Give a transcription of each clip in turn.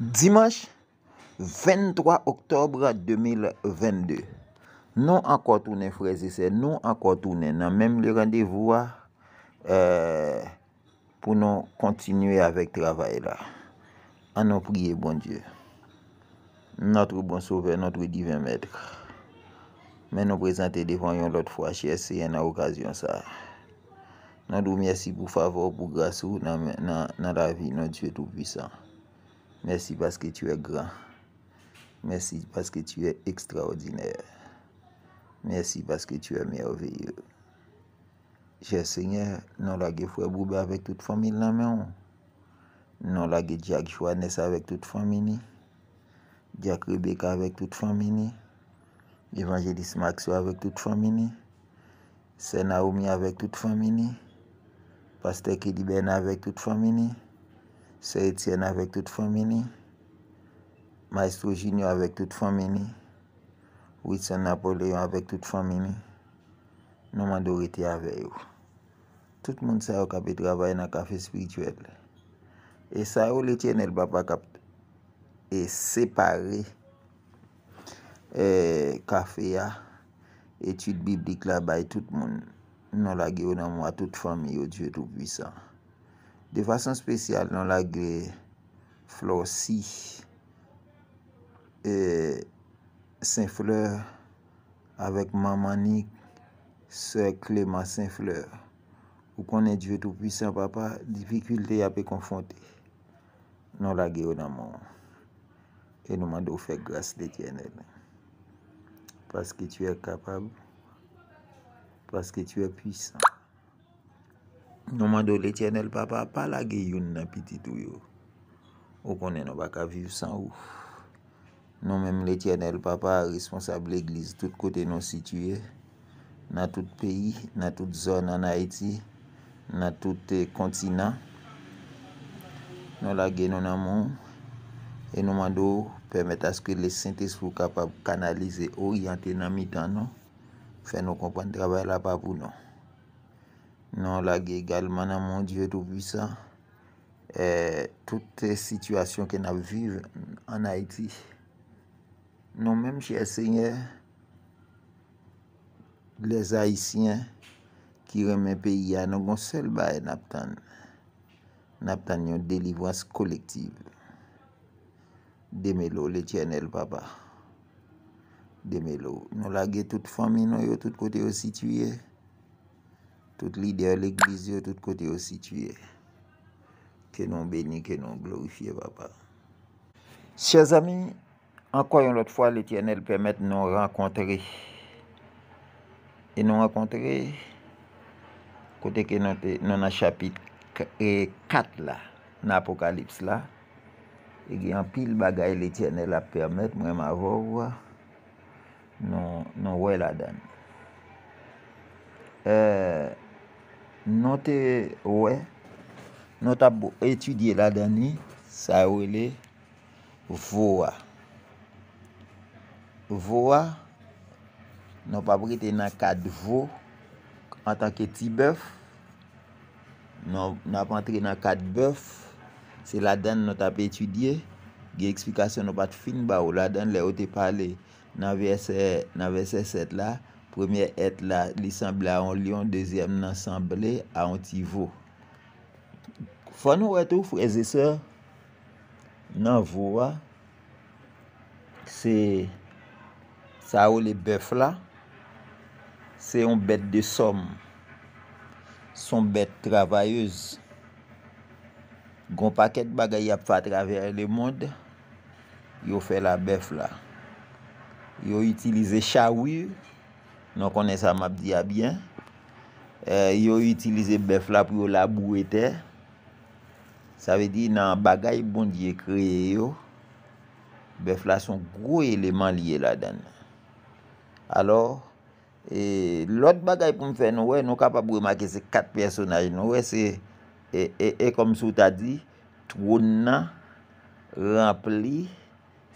Dimanche 23 oktobre 2022 nou anko toune freze se nou anko toune nan menm le randevou a pou nou kontinue avèk travay la an nou priye bon die nou tou bon souve nou tou divin mèdre men nou prezante devan yon lot fwa chese yon a okasyon sa nou dou mersi pou favor pou grasou nan la vi nou di fè tou pwisan Mersi paske tu e gran, mersi paske tu e ekstraordinèr, mersi paske tu e merveye. Che se nye, nan lage fwe boube avèk tout fomini nan menon, nan lage diak chou anè sa avèk tout fomini, diak rebeka avèk tout fomini, evanjelis makso avèk tout fomini, sena oumi avèk tout fomini, pastè ki di ben avèk tout fomini, Seyit Sien avèk tout famini, Maestro Jinyo avèk tout famini, Witsan Napoleon avèk tout famini, Nouman Doriti avè yon. Tout moun sa yon kapè trabè yon na kafe sprituel. E sa yon le chen el bapa kapè, E separe, E kafe ya, Etit bibdik la bay tout moun, Nou la girou nan mou avè tout fami yon, Jwe tout bisan. De fason spesyal nan lage florsi e sen fleur avèk mamanik se kleman sen fleur. Ou konen djwe tou pwisan papa, dipikulte ya pe konfonte nan lage ou nan moun. E nouman do fèk glas de tjene men. Paske tjwe kapab, paske tjwe pwisan. Nou mandou l'Etienne El Papa pa lage youn nan piti tou yo. Ou konen nou baka vive san ou. Nou menm l'Etienne El Papa responsable l'Eglise tout kote nou sitye. Nan tout peyi, nan tout zon nan Haiti, nan tout eh, kontina. Nou lage nou nan moun. E nou mandou permette aske le Sintes fou kapab kanalize oryante nan mi tan nou. Fè nou kompande trabay la papou nou. Nou la ge galman nan moun diyo toubu sa. E toute situasyon ke nan vive an Haiti. Nou menm chè se nye. Les Haitien. Ki remen peyi ya nou gon sel baye nap tan. Nap tan yon delivwans kolektiv. Deme lou le tjenel baba. Deme lou. Nou la ge toute fami nou yo tout kote yo situye. tout l'idéal l'Eglise, tout kote yo situye, ke non beni, ke non glorifiye vapa. Chers amis, an koyon lot fwa, l'Etienne l'permète non renkontre, e non renkontre, kote ke nan a chapit, e kat la, nan apokalips la, e gen pil bagay l'Etienne l'ap permète, mwen ma vòvwa, non wè la dan. Eeeh, Notè, wè, notè bo etudye la dani, sa wèle, voa. Voa, nou pa brete nan kad vo, an tanke ti bèf, nou pa entre nan kad bèf, se la dan nou tap etudye, ge eksplikasyon nou pat fin ba ou la dan le ou te pale, nan versè, nan versè set la, Premye et la lisemble a an lion, dezyem nan semble a an tivou. Fon nou et ou fweze se, nan vouwa, se sa ou le bef la, se yon bet de som, son bet travayeuse, gon paket bagay ap fa travye le moun, yo fe la bef la. Yo itilize chawu, yo itilize chawu, Nou konen sa map diya byen. Eh, yo yu itilize bef la pou yo la bou ete. Sa ve di nan bagay bon diye kreye yo. Bef la son gro eleman liye la den. Alors, e, lout bagay pou m fe nou we, nou ka pa bou emake se kat personaj nou we. Se, e, e, e kom sou ta di, trou nan, rampli,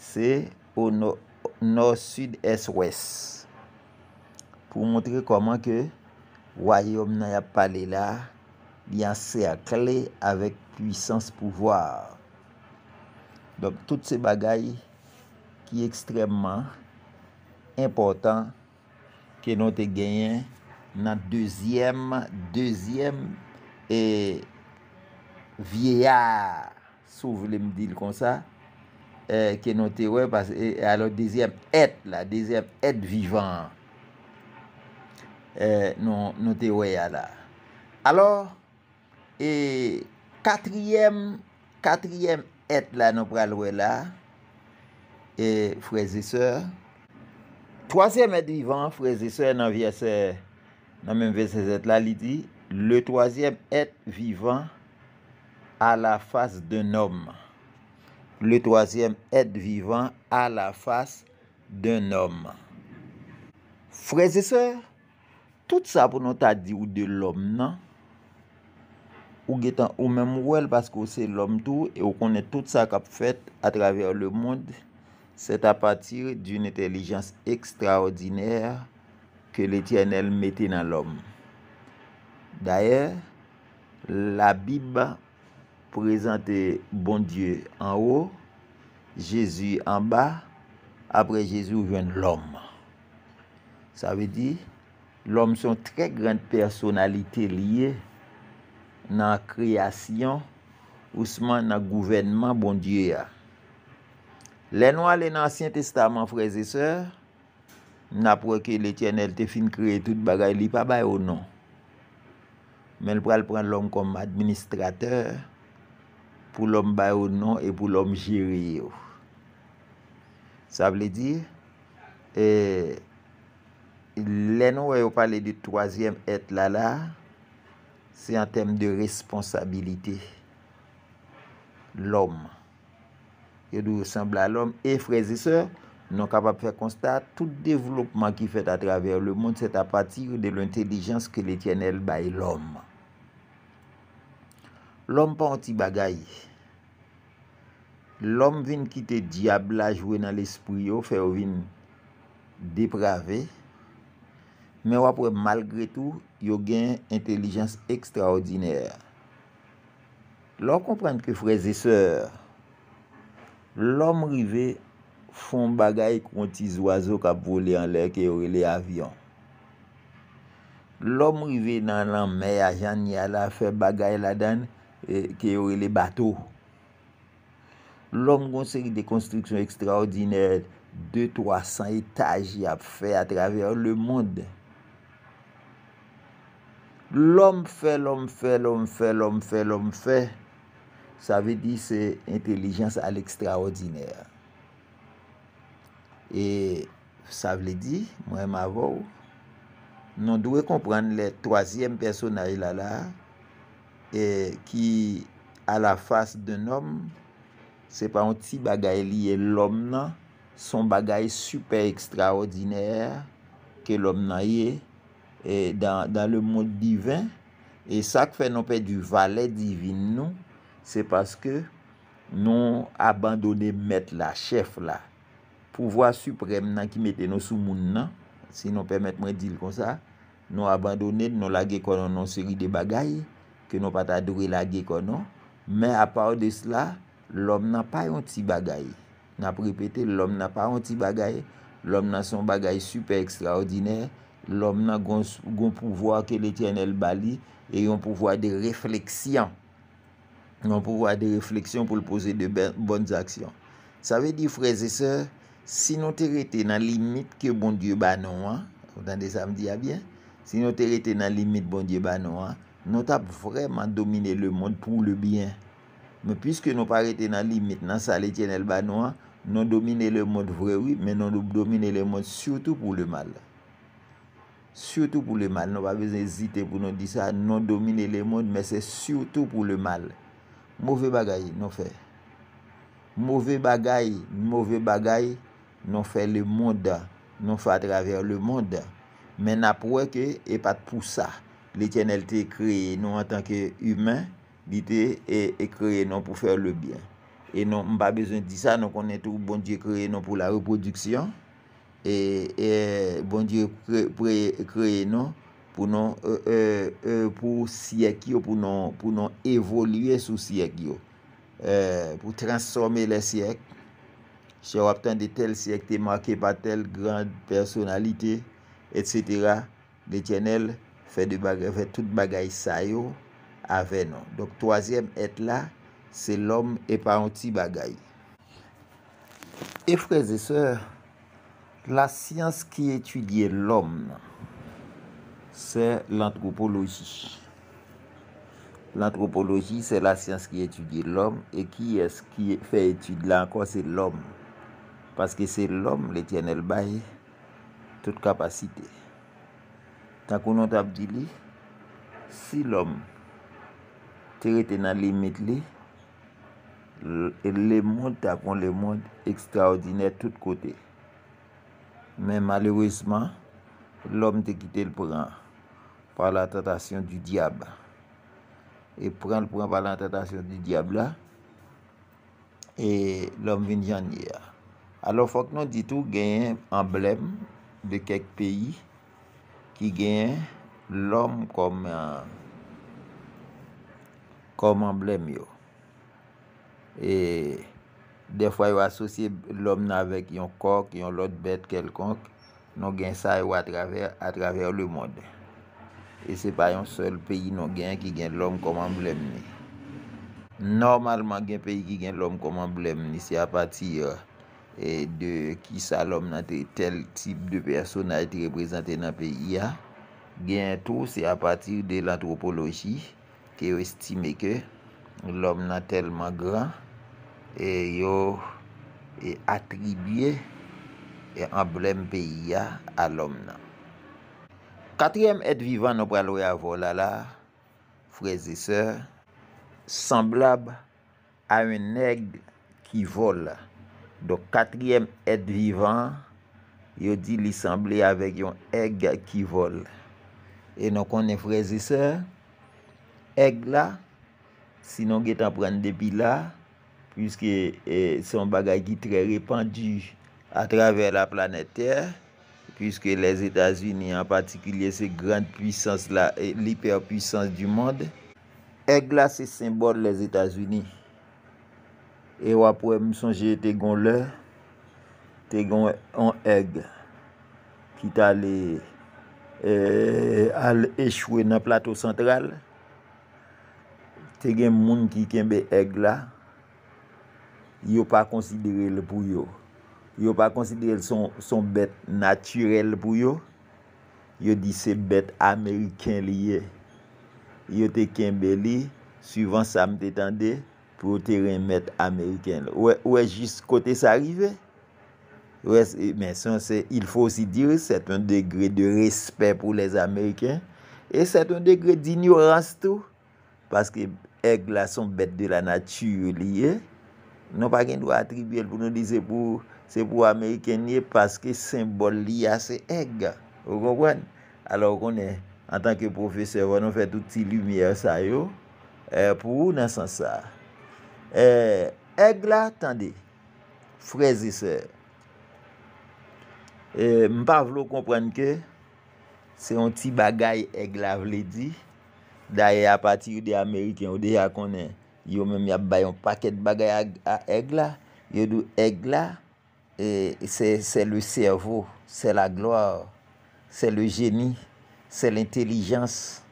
se, ou nou, nou, sud, es, wes. pou mwontre koman ke wayom nan ya pale la li an se akle avek pwisans pouvoar. Don, tout se bagay ki ekstremman impotant ke nou te genyen nan dezyem, dezyem e vieya sou vle mdil kon sa eh, ke nou te we alo dezyem et la, dezyem et vivan. Eh, nou te wè ya la. Alors, e, katriyem, katriyem et la nou pral wè la, e, freze se, toasyem et vivant, freze se nan vye se, nan men vye se zet la li di, le toasyem et vivant a la fase de nom. Le toasyem et vivant a la fase de nom. Freze se, freze se, tout sa pou nou ta di ou de l'om nan, ou getan ou memouel, paskou se l'om tou, e ou konen tout sa kap fet, atraver le moun, se ta patir di un etelijans ekstraordiner, ke l'eternel mette nan l'om. Da yer, la bib, prezante bon die en ou, jesu bon en ba, apre jesu ven l'om. Sa ve di, lom son tre grand personalite liye nan kreasyon ou seman nan gouvenman bondye ya. Le nou alen ansyen testaman freze se, nan proke le tjenel te fin kreye tout bagay li pa bay ou non. Men pral pran lom kom administrateur pou lom bay ou non e pou lom jiri yo. Sa vle di? E... Eh, Lè nou wè yo pale di Troasyem et lala Se an tem de responsabilite L'om Yo dou ressemble a l'om E freze se Non kapap fè konstat Tout devlopman ki fèt a traver Le moun sèt a patir de l'intellijans Ke l'Etyenel bay l'om L'om pan ti bagay L'om vin kite diabla Jouè nan l'espri yo Fè yo vin deprave L'om Men wapre malgre tou, yo gen intelijans ekstraordiner. Lò komprende ki freze sèr, lòm rive fon bagay konti zwazo ka bole an lè kè e yore lè avyon. Lòm rive nan lan mè a jan nye ala fè bagay la dan e, kè yore lè bato. Lòm gonseri de konstriksyon ekstraordiner, 2-300 etaj yap fè atraver lè moun dè. L'om fè, l'om fè, l'om fè, l'om fè, l'om fè, sa ve di se intelijans al ekstraordinèr. E sa ve li di, mwen ma vou, non dwe kompran le toasyen personay la la, e ki a la fass de nom, se pa an ti bagay liye l'om nan, son bagay super ekstraordinèr, ke l'om nan yè, E dan le moun divin, e sak fe nou pe du valet divin nou, se paske nou abandone met la, chef la, pouvoi suprem nan ki mette nou sou moun nan, se nou pe met mwen dil kon sa, nou abandone nou lage konon nou seri de bagay, ke nou pata dure lage konon, men apaw de sla, lom nan pa yon ti bagay, nan pripete lom nan pa yon ti bagay, lom nan son bagay super ekstraordinèr, L'om nan goun pouvwa ke l'Etyen el-Bali, e yon pouvwa de refleksyon. Yon pouvwa de refleksyon pou l'pose de bonnes aksyon. Sa ve di freze se, si nou te rete nan limite ke bon dieu ba nou an, ou dan de samdi a bien, si nou te rete nan limite bon dieu ba nou an, nou ta vreman domine le moun pou le bien. Me pwiske nou pa rete nan limite nan sa l'Etyen el-Bali, nou domine le moun vrewi, men nou domine le moun sou tout pou le mal. Soutou pou le mal, nou pa bezen zite pou nou di sa, nou domine le monde, men se soutou pou le mal. Mouve bagay nou fe. Mouve bagay, mouve bagay, nou fe le monde, nou fe atraver le monde. Men apweke e pat pou sa. Le genel te kreye nou an tanke humen, bite, e kreye nou pou fe le bien. E nou, mba bezen di sa, nou konen tou bon di kreye nou pou la reproduksyon. E, e, bon diyo kreye nan pou nan e, pou siyek yo pou nan evolye sou siyek yo pou transforme le siyek se wap tan de tel siyek te make pa tel gran personalite et cetera de tjenel fe de bagay fe tout bagay sa yo avè nan dok toasyem et la se lom epa an ti bagay e freze seur La siyans ki etudye l'om nan, se l'antropoloji. L'antropoloji se la siyans ki etudye l'om, e ki es ki fe etudye l'ankon se l'om. Paske se l'om le tjenel baye, tout kapasite. Ta konon ta bdi li, si l'om te rete nan limit li, le moun ta kon le moun ekstraordinèr tout kote. men malewesman lom te kite l pran pa la tratasyon di diab e pran l pran pa la tratasyon di diab la e lom vin janye alo fok non di tou genye emblem de kek peyi ki genye lom kom kom euh, emblem yo e e defwa yo asosye lom nan vek yon kok, yon lot bet kelkonk, nou gen sa yo a traver, a traver le mod. E se pa yon sol peyi nou gen ki gen lom kom emblem ni. Normalman gen peyi ki gen lom kom emblem ni, se apati eh, de ki sa lom nan tel tip de person a iti represente nan peyi ya, gen tou se apati de l'antropologi, ki yo estime ke lom nan telman gran, e yo e atribye e emblem peyi ya alom nan katryem et vivan nou pral wè a vola la frezise semblab a un egg ki vol do katryem et vivan yo di li semblé avèk yon egg ki vol e nou konen frezise egg la si nou getan pran depi la Puske eh, son bagay ki tre repandu a traver la planeter. Puske les Etats-Unis en patikilye se gran puissance la, l'iper puissance du monde. Erg la se sembol les Etats-Unis. E wap wè m sonje te gon lè, te gon an erg, ki talè al echouè eh, nan plato sentral. Te gen moun ki kenbe erg la, Yo pa konsiderele pou yo. Yo pa konsiderele son bèt naturel pou yo. Yo di se bèt Ameriken liye. Yo te kembe li, suivant sa mt etande, pou te remèt Ameriken. Ouè, ouè, jis kote sa rive. Ouè, men son se, il fò si dir, set un degre de respè pou les Ameriken. Et set un degre d'ignorance tou. Paske, e glason bèt de la nature liye. Nou pa gen dwa atribuyel pou nou lise pou se pou Ameriken nye paske symbol liya se egg. Ou konkwen? Alors konen, an tanke profeseur, wè nou fè tout ti lumiè sa yo. Pou ou nan san sa? Egg la, tande, freze se. Mpa vlo kompren ke, se yon ti bagay egg la vle di, daye a pati ou de Ameriken, ou de ya konen, Yo men mi ap bayon paket bagay a EGLA. Yo dou EGLA. E, se le servo. Se la gloa. Se le geni. Se l'intellijans.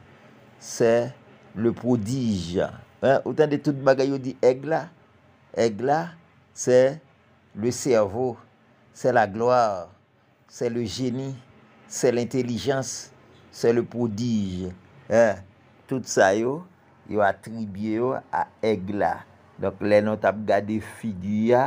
Se le prodijan. Ou tan de tout bagay yo di EGLA. EGLA. Se le servo. Se la gloa. Se le geni. Se l'intellijans. Se le prodijan. Tout sa yo. yo atribye yo a egla. Donk lè non tap gade figi ya,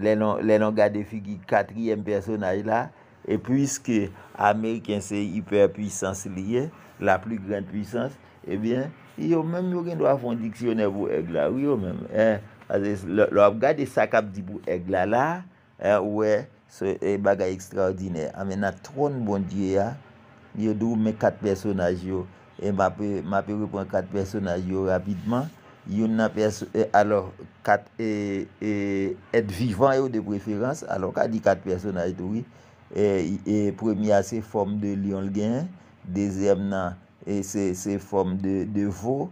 lè non gade figi katriyem personaj la, e pwiske Ameriken se hyperpuissance liye, la pli gran puissance, ebyen, yo menm yo gen do a fon diksyon evo egla, yo menm. Eh, lo ap gade sakap di pou egla la, eh, ouwe, se e baga ekstraordinè. A mena tron bondye ya, yo dou men kat personaj yo, E ma pe repon kat personaj yo rapidman. Yon nan personaj, alor kat et vivan yo de preferans. Alor ka di kat personaj touri. E premia se form de lion gen. Dezem nan se form de veau.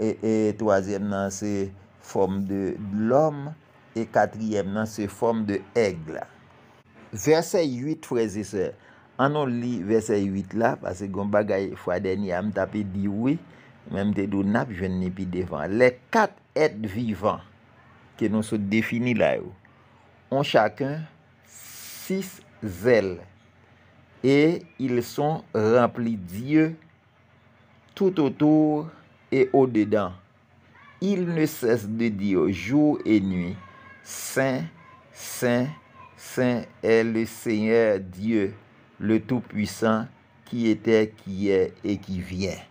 E toazem nan se form de lom. E katriyem nan se form de egle. Verset 8 freze se. Anon li verse 8 la, pase gom bagay fwa deni am tape diwi, menm te do nap, jwen ne pi defan. Le kat et vivan, ke nou se defini la yo, an chakon, sis zel, e il son rampli dieu, tout otor, e o dedan. Il ne ses de diyo, jou e nwi, sen, sen, sen, sen, sen, sen, Le tou pwisan ki ete, ki e, e ki vyen.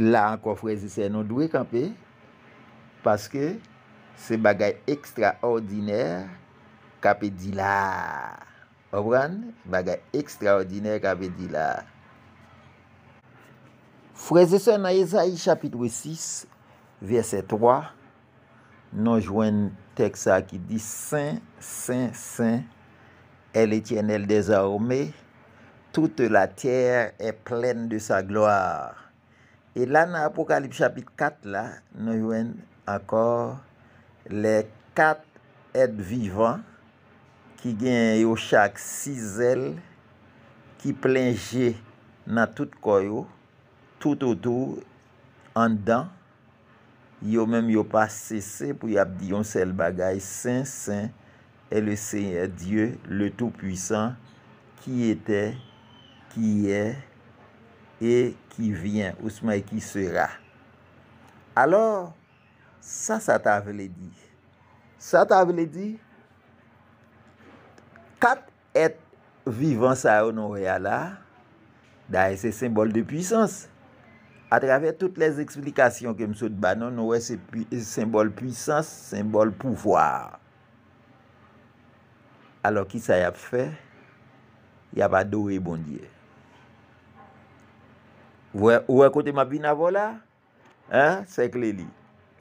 La anko freze se nou dwe kampe, paske se bagay ekstra ordiner kape di la. Obran, bagay ekstra ordiner kape di la. Freze se nou yéza yi chapit wè sis, verse 3, nou jwen teksa ki di sen, sen, sen, El etienne el deza ome, Toute la terre e plen de sa gloar. E la nan apokalip chapit kat la, Nou ywen akor, Le kat et vivant, Ki gen yo chak sizel, Ki plenje nan tout koyo, Tout ou tou, An dan, Yo menm yo pa sese, Pou yap diyon sel bagay, Sen sen, Et le seigneur dieu, le tout puissant, ki ete, ki ye, et ki vyen, ousman, et ki sera. Alors, sa sa ta vle di. Sa ta vle di, kat et vivans a yo nou we ala, da e se simbol de puissance. Atrave tout les explikasyon ke msout banon, nou we se simbol puissance, simbol pouvoir. alor ki sa yap fe, yap adore bondye. Ouwekote mabina vo la? Se kle li.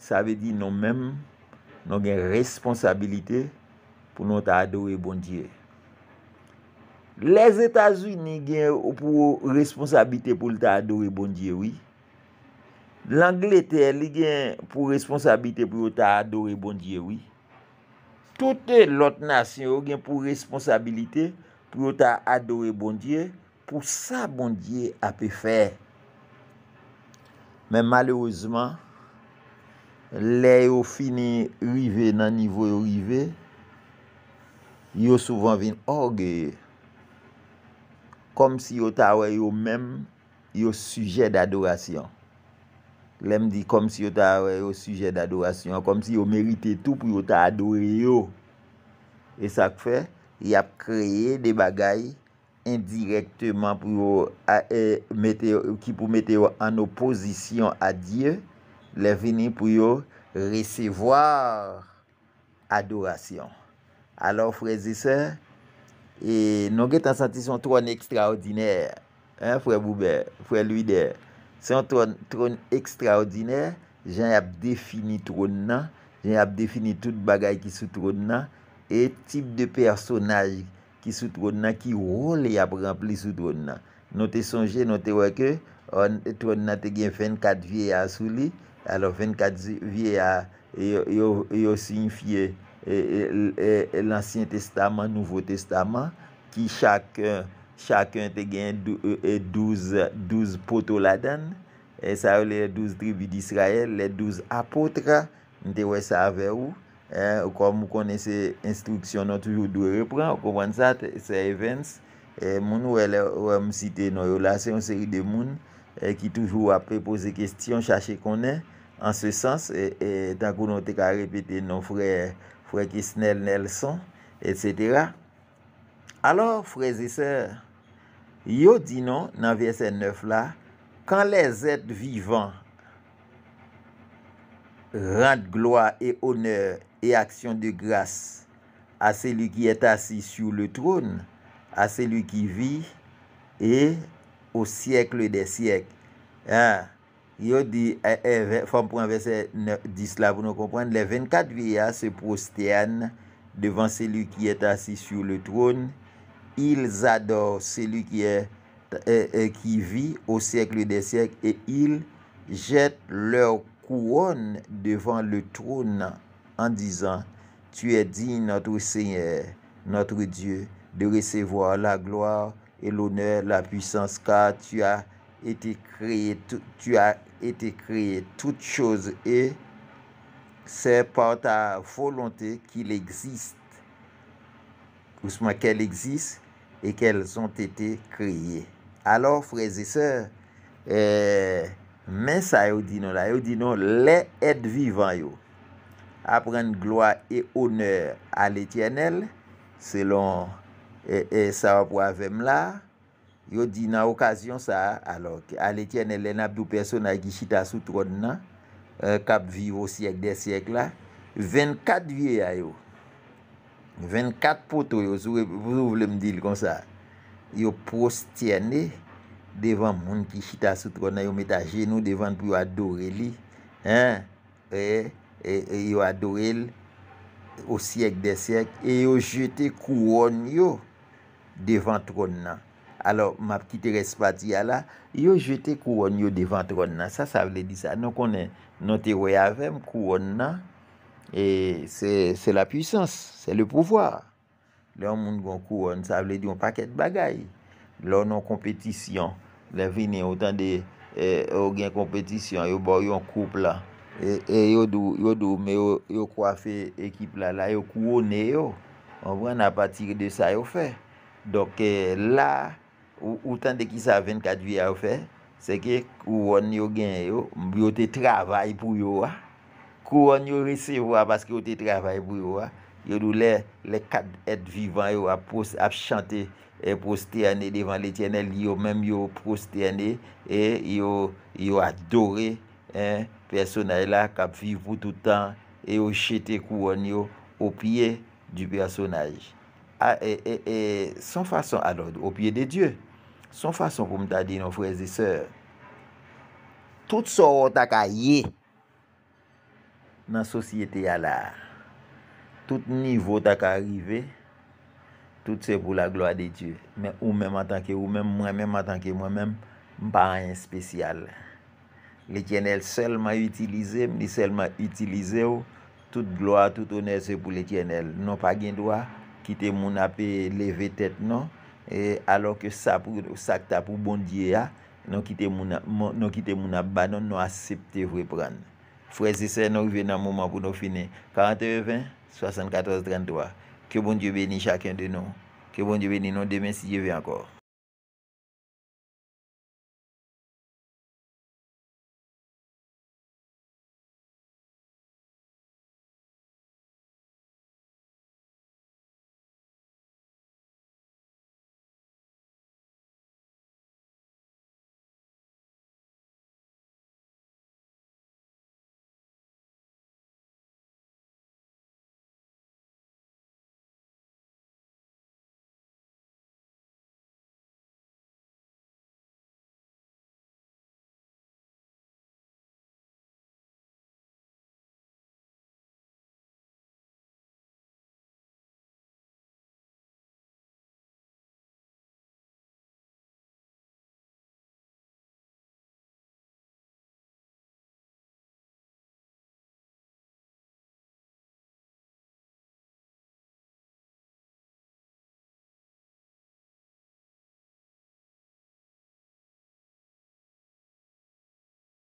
Sa ve di nou menm, nou gen responsabilite pou nou ta adore bondye. Le Etats-Unis gen ou pou responsabilite pou nou ta adore bondye, oui. L'Angleterre li gen pou responsabilite pou nou ta adore bondye, oui. Toute lot nas yon gen pou responsabilite pou yon ta adore bon diye pou sa bon diye a pe fe. Men malerouzman, le yon fini rive nan nivou yon rive, yon souvan vin orge. Kom si yon ta we yon men yon suje d'adorasyon. Le m di kom si yo ta ave yo suje d'adorasyon, kom si yo merite tout pou yo ta adore yo. E sa k fe, y ap kreye de bagay indirekteman pou yo e, ki pou mette yo an oposisyon a Diyo, le veni pou yo resevoar adorasyon. Alors, freze se, e nonget an santi son tron ekstraordinèr, frez boube, frez louidey, San tron ekstraordinèr, jen ap defini tron nan, jen ap defini tout bagay ki sou tron nan, e tip de personaj ki sou tron nan, ki role ap rempli sou tron nan. Non te sonje, non te wè ke, tron nan te gen 24 vie ya sou li, alò 24 vie ya e, yo sinfye e, e, l'ansyen testaman, nouvo testaman, ki chak... chakwen te gen 12 poto ladan, sa ou le 12 tribi disrayel, le 12 apotra, mte wè sa ave ou, ou kon mwen konen se instruksyon nan toujou dwe repran, ou koman sa, se events, moun ou wè mwen site nan yolase, yon seri de moun, ki toujou apè pose kestyon, chache konen, an se sens, tan konon te ka repete nan fwè kisnel nel son, et cetera, Alors, freze se, yo di nou nan verset 9 la, kan les et vivant rent gloa e oneur e aksyon de gras a seli ki et eh, eh, assi sou le troun, a seli ki vi e o siekle de siek. Yo di, fom pou an verset 10 la pou nou kompren, le 24 viya se prostean devan seli ki et assi sou le troun, Ils adore celui qui e, e, e, vit au siècle des siècles et ils jettent leur couronne devant le trône en disant, Tu es dit notre Seigneur, notre Dieu, de recevoir la gloire et l'honneur, la puissance, car tu as été créé toute chose et c'est par ta volonté qu'il existe. Ousmane, quel existe? Ekel son tete kriye. Alo freze se, men sa yo dino la. Yo dino le et vivan yo. A pren gloa e oner al etienel. Selon e sa wapwa vem la. Yo dina okasyon sa. Alo al etienel le nap do person a gichita sou tron nan. Kap vivou siyek de siyek la. 24 vie a yo. 24 poto yo, sou vle mdil kon sa, yo postyene devan moun ki chita sou tron nan, yo meta jenou devan pou yo adore li, yo adore li, o syek de syek, yo jete kouon yo devan tron nan, alo map ki te respati ya la, yo jete kouon yo devan tron nan, sa sa vle di sa, nou konen nou te woyavem kouon nan, E se la pwisans, se le pouvoar. Le yon moun gwen kouwane, sa vle di yon paket bagay. Le yon nan kompetisyon. Le vini, ou tan de yon e, e, gen kompetisyon, yon bo yon koup la. E yon e, dou, yon dou, me yon kwafe ekip la, yon kouwane yo. An vwen apatik de sa yon fe. Dok la, ou tan de ki sa 24 vi a yon fe, se ke kouwane yon gen yo, yon te travay pou yo a. kou an yo resevo a, paske yo te travaye bou yo a, yo do le, le kat et vivan yo a, ap chante, e proste ane devan l'Etyenel, yo menm yo proste ane, e yo, yo adore, e, personaj la, kap vivou toutan, e yo chete kou an yo, opye, du personaj. A, e, e, e, son fason, adon, opye de Diyo, son fason, kou mta di nou frezise, se, tout so, tak a ye, nan sosyete ya la. Tout nivou tak arive, tout se pou la gloa de ti. Men ou men matanke ou men mwen men matanke mwen men, mpa an yon spesyal. Le tjenel selman utilize, mdi selman utilize ou, tout gloa, tout oner se pou le tjenel. Non pa gen do a, kite moun api e leve tet non, e alo ke sakta pou bondye ya, non kite moun api banon, non, non asepte vwe pranen. Fresi se nou gwen nan mouman pou nou finen. 40 even, 74, 33. Ke bon dje veni chaken de nou? Ke bon dje veni nou demen si dje ven akor?